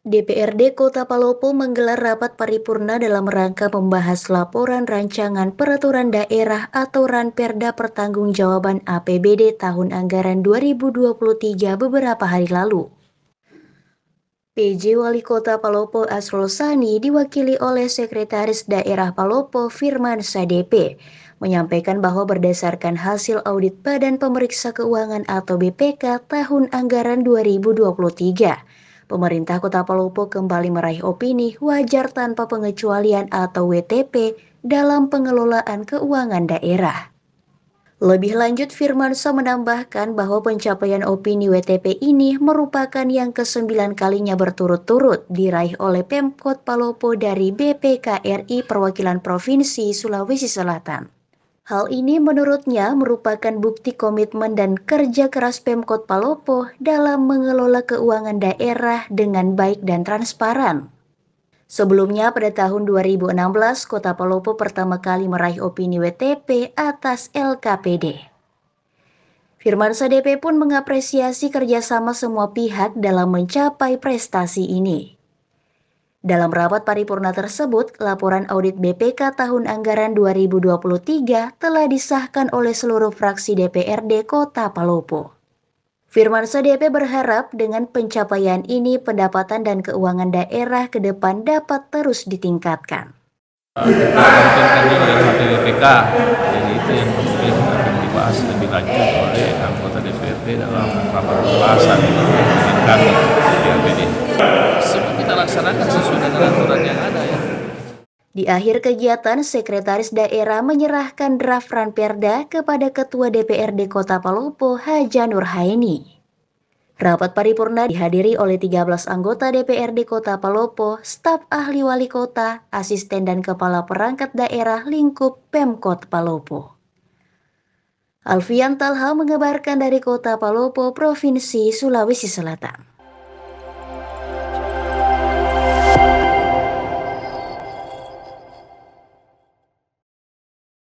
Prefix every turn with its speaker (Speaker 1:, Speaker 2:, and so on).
Speaker 1: DPRD Kota Palopo menggelar rapat paripurna dalam rangka membahas laporan rancangan peraturan daerah atau Ranperda pertanggungjawaban APBD tahun anggaran 2023 beberapa hari lalu. PJ Wali Kota Palopo Asrul Sani diwakili oleh Sekretaris Daerah Palopo Firman Sadep, menyampaikan bahwa berdasarkan hasil audit Badan Pemeriksa Keuangan atau BPK tahun anggaran 2023 pemerintah Kota Palopo kembali meraih opini wajar tanpa pengecualian atau WTP dalam pengelolaan keuangan daerah. Lebih lanjut, Firman So menambahkan bahwa pencapaian opini WTP ini merupakan yang kesembilan kalinya berturut-turut diraih oleh Pemkot Palopo dari BPKRI Perwakilan Provinsi Sulawesi Selatan. Hal ini menurutnya merupakan bukti komitmen dan kerja keras Pemkot Palopo dalam mengelola keuangan daerah dengan baik dan transparan. Sebelumnya pada tahun 2016, Kota Palopo pertama kali meraih opini WTP atas LKPD. Firman DP pun mengapresiasi kerjasama semua pihak dalam mencapai prestasi ini. Dalam rapat paripurna tersebut, laporan audit BPK tahun anggaran 2023 telah disahkan oleh seluruh fraksi DPRD Kota Palopo. Firman CDP berharap dengan pencapaian ini pendapatan dan keuangan daerah ke depan dapat terus ditingkatkan. Kita itu yang dibahas lebih lanjut oleh anggota DPRD dalam rapat pembahasan dengan kami di APD. Semua kita laksanakan sesuai dengan aturan yang ada ya. Di akhir kegiatan, Sekretaris Daerah menyerahkan draft Ranperda kepada Ketua DPRD Kota Palopo, Haja Nurhaini. Rapat paripurna dihadiri oleh 13 anggota DPRD Kota Palopo, staf ahli wali kota, asisten dan kepala perangkat daerah lingkup Pemkot Palopo. Alfian Talha mengabarkan dari kota Palopo, Provinsi Sulawesi Selatan.